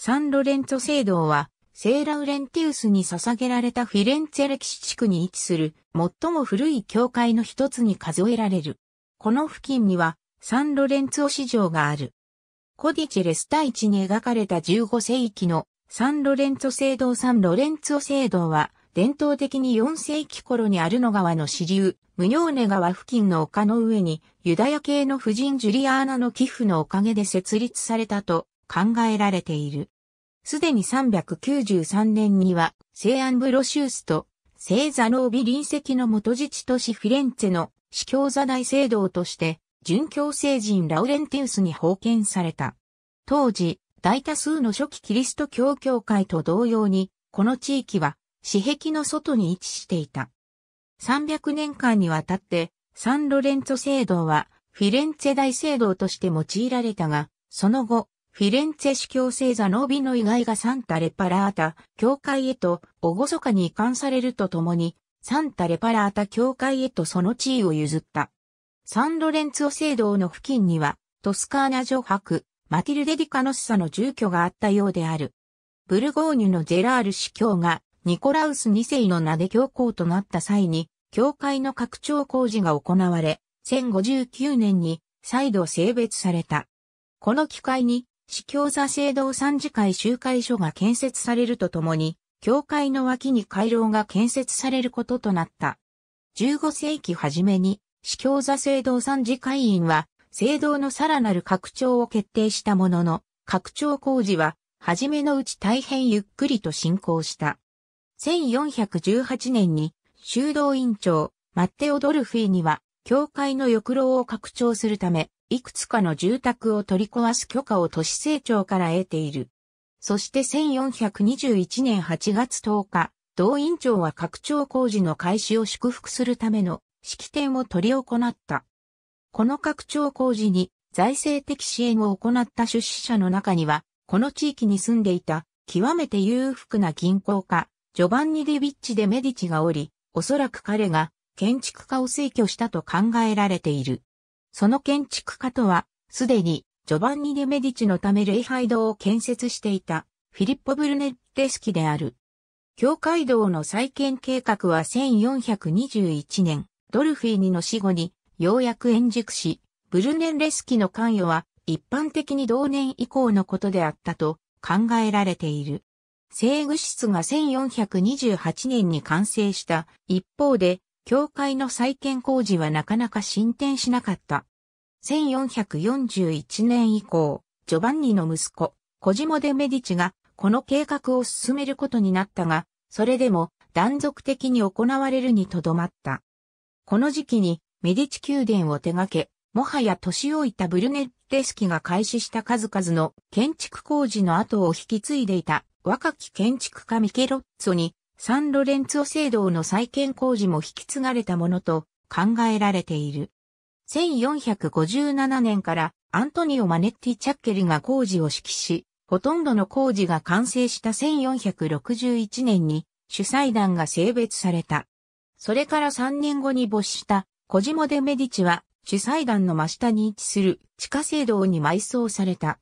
サンロレンツォ聖堂は、セーラウレンティウスに捧げられたフィレンツェ歴史地区に位置する最も古い教会の一つに数えられる。この付近にはサンロレンツォ市場がある。コディチェレスイチに描かれた15世紀のサンロレンツォ聖堂サンロレンツォ聖堂は伝統的に4世紀頃にアルノ川の支流、ムニョーネ川付近の丘の上にユダヤ系の婦人ジュリアーナの寄付のおかげで設立されたと考えられている。すでに393年には、聖アンブロシウスと聖座の帯隣席の元自治都市フィレンツェの司教座大聖堂として、殉教聖人ラウレンティウスに封建された。当時、大多数の初期キリスト教教会と同様に、この地域は、死壁の外に位置していた。300年間にわたって、サンロレンツォ聖堂は、フィレンツェ大聖堂として用いられたが、その後、フィレンツェ司教聖座の美の意外がサンタレパラータ教会へと厳かに移管されるとともに、サンタレパラータ教会へとその地位を譲った。サンロレンツオ聖堂の付近には、トスカーナ城泊、マティルデ・ディカノッサの住居があったようである。ブルゴーニュのジェラール司教が、ニコラウス2世の名で教皇となった際に、教会の拡張工事が行われ、1059年に再度性別された。この機会に、司教座聖堂三次会集会所が建設されるとともに、教会の脇に回廊が建設されることとなった。15世紀初めに、司教座聖堂三次会員は、聖堂のさらなる拡張を決定したものの、拡張工事は、初めのうち大変ゆっくりと進行した。1418年に、修道院長、マッテオ・ドルフィーには、教会の浴廊を拡張するため、いくつかの住宅を取り壊す許可を都市成長から得ている。そして1421年8月10日、同院長は拡張工事の開始を祝福するための式典を取り行った。この拡張工事に財政的支援を行った出資者の中には、この地域に住んでいた極めて裕福な銀行家、ジョバンニ・ディビッチ・でメディチがおり、おそらく彼が建築家を制挙したと考えられている。その建築家とは、すでに、ジョバンニ・デ・メディチのため礼拝堂を建設していた、フィリッポ・ブルネッレスキである。教会堂の再建計画は1421年、ドルフィーニの死後に、ようやく円熟し、ブルネンレスキの関与は一般的に同年以降のことであったと考えられている。制御室が1428年に完成した一方で、教会の再建工事はなかなか進展しなかった。1441年以降、ジョバンニの息子、コジモ・デ・メディチが、この計画を進めることになったが、それでも断続的に行われるにとどまった。この時期にメディチ宮殿を手掛け、もはや年老いたブルネッテスキが開始した数々の建築工事の後を引き継いでいた若き建築家ミケロッツォにサンロレンツォ聖堂の再建工事も引き継がれたものと考えられている。1457年からアントニオ・マネッティ・チャッケリが工事を指揮し、ほとんどの工事が完成した1461年に主催団が性別された。それから3年後に没したコジモデ・メディチは主催団の真下に位置する地下聖堂に埋葬された。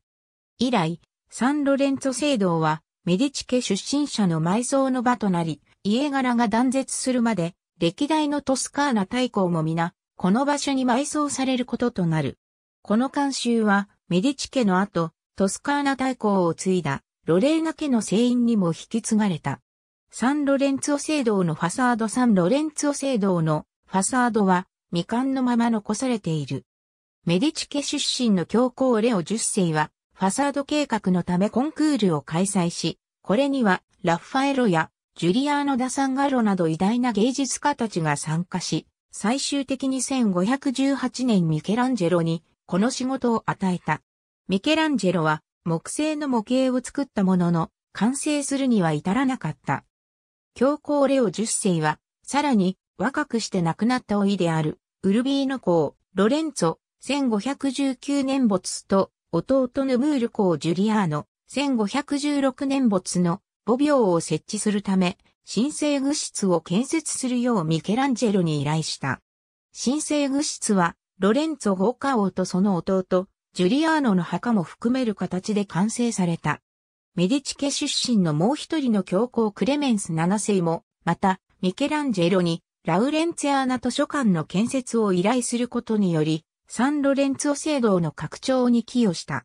以来、サンロレンツォ聖堂はメディチ家出身者の埋葬の場となり、家柄が断絶するまで歴代のトスカーナ大公も皆この場所に埋葬されることとなる。この慣習は、メディチ家の後、トスカーナ大公を継いだ、ロレーナ家の聖員にも引き継がれた。サンロレンツオ聖堂のファサードサンロレンツオ聖堂のファサードは未完のまま残されている。メディチ家出身の教皇レオ10世はファサード計画のためコンクールを開催し、これにはラッファエロやジュリアーノ・ダ・サンガロなど偉大な芸術家たちが参加し、最終的に1518年ミケランジェロにこの仕事を与えた。ミケランジェロは木製の模型を作ったものの完成するには至らなかった。教皇レオ10世はさらに若くして亡くなった老いであるウルビーノ公ロレンツォ1519年没と弟ヌムール公ジュリアーノ1516年没の母廟を設置するため神聖具室を建設するようミケランジェロに依頼した。神聖具室は、ロレンツォ・ゴーカ王とその弟、ジュリアーノの墓も含める形で完成された。メディチ家出身のもう一人の教皇クレメンス7世も、また、ミケランジェロに、ラウレンツェアーナ図書館の建設を依頼することにより、サンロレンツォ制度の拡張に寄与した。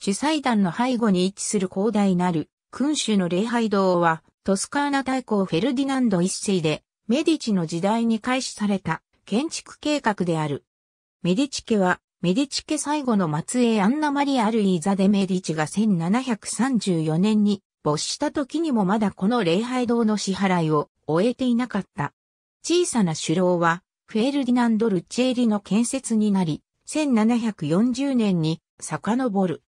主祭壇の背後に位置する広大なる、君主の礼拝堂は、トスカーナ大公フェルディナンド一世で、メディチの時代に開始された建築計画である。メディチ家は、メディチ家最後の末裔アンナマリア・ルイーザデ・メディチが1734年に没した時にもまだこの礼拝堂の支払いを終えていなかった。小さな首脳は、フェルディナンド・ルチェーリの建設になり、1740年に遡る。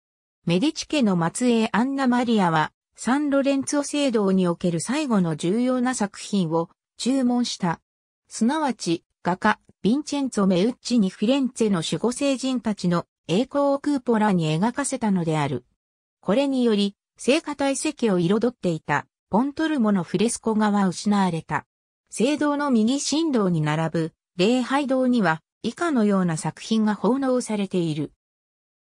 メディチ家の末裔アンナ・マリアは、サンロレンツォ聖堂における最後の重要な作品を注文した。すなわち、画家、ヴィンチェンツォ・メウッチにフィレンツェの守護聖人たちの栄光をクーポラに描かせたのである。これにより、聖火体積を彩っていた、ポントルモのフレスコ画は失われた。聖堂の右神道に並ぶ、礼拝堂には、以下のような作品が奉納されている。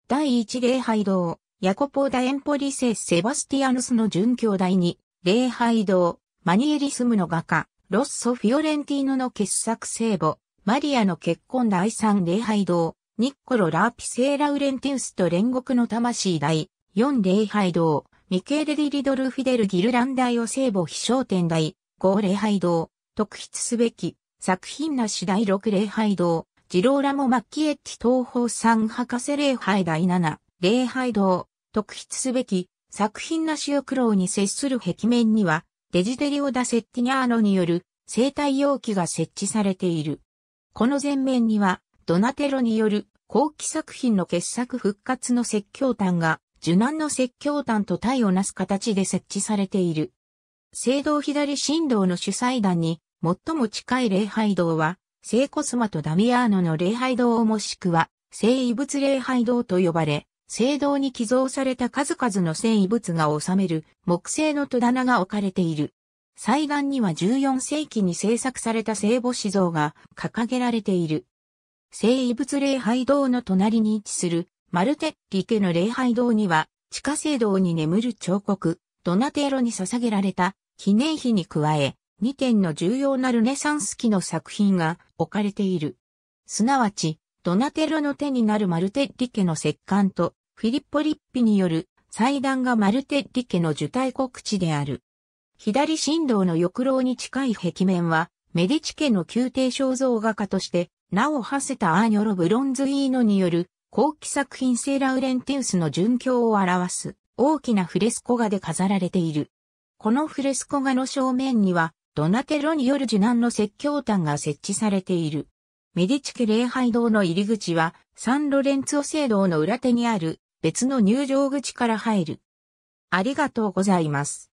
第一礼拝堂。ヤコポーダ・エンポリセ・セバスティアヌスの準兄弟に、礼拝堂、マニエリスムの画家、ロッソ・フィオレンティーノの傑作聖母、マリアの結婚第三礼拝堂、ニッコロ・ラーピセーラ・ウレンティウスと煉獄の魂第4礼拝堂、ミケーレ・ディ・リドル・フィデル・ギルラン大オ聖母飛翔天第5礼拝堂、特筆すべき、作品なし第6礼拝堂、ジローラモ・マッキエッティ東方三博士礼拝第7。礼拝堂、特筆すべき作品なしを苦労に接する壁面には、デジデリオダ・セッティニャーノによる生体容器が設置されている。この前面には、ドナテロによる後期作品の傑作復活の説教端が、受難の説教端と体をなす形で設置されている。聖堂左神道の主祭壇に、最も近い礼拝堂は、聖コスマとダミアーノの礼拝堂もしくは、聖遺物礼拝堂と呼ばれ、聖堂に寄贈された数々の聖遺物が収める木製の戸棚が置かれている。祭壇には14世紀に制作された聖母子像が掲げられている。聖遺物礼拝堂の隣に位置するマルテッリ家の礼拝堂には地下聖堂に眠る彫刻、ドナテーロに捧げられた記念碑に加え、2点の重要なルネサンス期の作品が置かれている。すなわち、ドナテロの手になるマルテッリ家の石棺と、フィリッポ・リッピによる祭壇がマルテッリ家の受胎告知である。左振動の翼廊に近い壁面は、メディチ家の宮廷肖像画家として、名を馳せたアーニョロ・ブロンズイーノによる、後期作品セーラウレンテウスの殉教を表す、大きなフレスコ画で飾られている。このフレスコ画の正面には、ドナテロによる受難の説教譚が設置されている。メディチ家礼拝堂の入り口は、サンロレンツオ聖堂の裏手にある別の入場口から入る。ありがとうございます。